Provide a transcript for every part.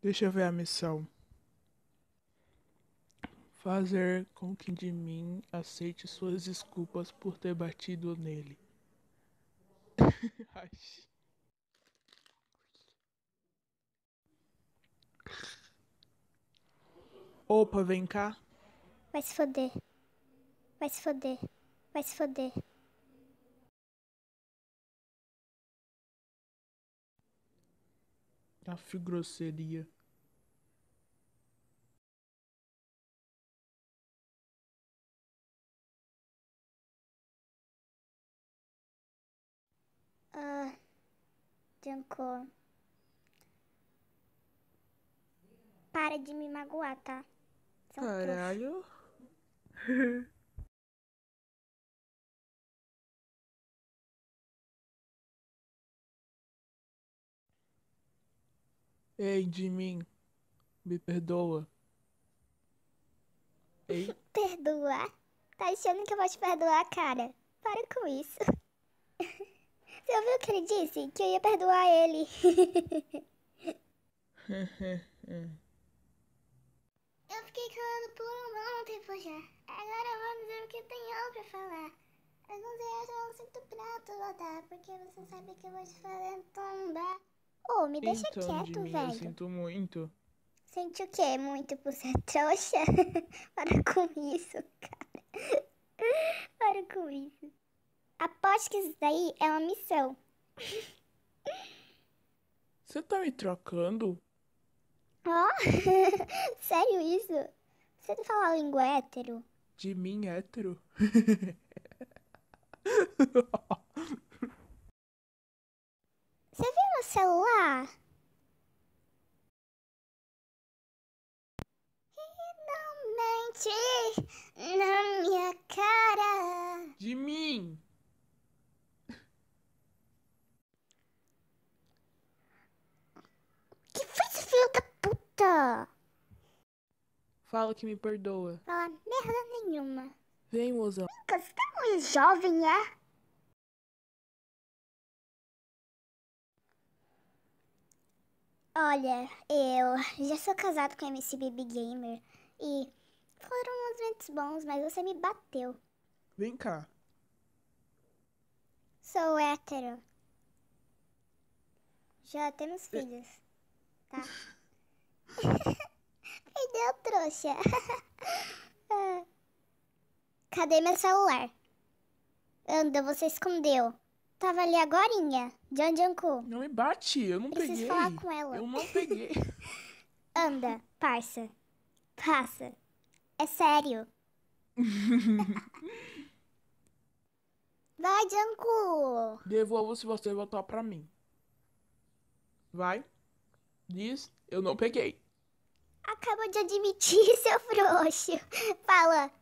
Deixa eu ver a missão. Fazer com que de mim aceite suas desculpas por ter batido nele. Opa, vem cá. Vai se foder. Vai se foder. Vai se foder. Tá Aff, grosseria. Ah, Janko. Para de me magoar, tá? Caralho. Ei, de mim, me perdoa. Ei. Perdoar? Tá achando que eu vou te perdoar, cara? Para com isso. Você ouviu o que ele disse? Que eu ia perdoar ele. eu fiquei calando por um bom tempo já. Agora vamos dizer o que tenho pra falar. Eu não sei, eu não sinto prato, Lotar, porque você sabe que eu vou te fazer tombar. Ô, oh, me deixa então, quieto, Jimmy, velho. Eu sinto muito. Sente o quê? Muito por ser trouxa? Para com isso, cara. Para com isso. Aposto que isso daí é uma missão. Você tá me trocando? Ó? Oh? Sério isso? Você não fala língua hétero? De mim, hétero? celular? não mente na minha cara. De mim. Que foi esse filho da puta? Fala que me perdoa. Fala merda nenhuma. Vem, mozão. Lucas, tá muito jovem, é? Olha, eu já sou casado com a MC Baby Gamer e foram momentos bons, mas você me bateu. Vem cá. Sou hétero. Já temos é. filhos. Tá. Perdeu, trouxa. Ah. Cadê meu celular? Anda, você escondeu. Tava ali agorinha, John Janku. Não me bate, eu não Preciso peguei. Preciso falar com ela. Eu não peguei. Anda, parça. Passa. É sério. Vai, Janku. Devolvo se você voltar pra mim. Vai. Diz, eu não peguei. Acaba de admitir, seu frouxo. Fala.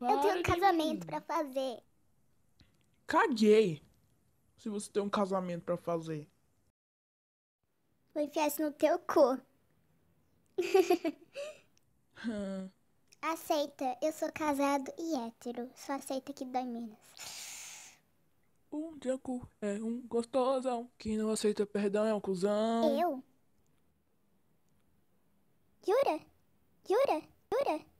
eu tenho um casamento para fazer. Caguei. Se você tem um casamento para fazer. Vou enfiar isso no teu cu. hum. Aceita, eu sou casado e hétero. Só aceita que dói menos. Um Janku é um gostosão. Quem não aceita perdão é um cuzão. Eu? Jura? Jura? Jura?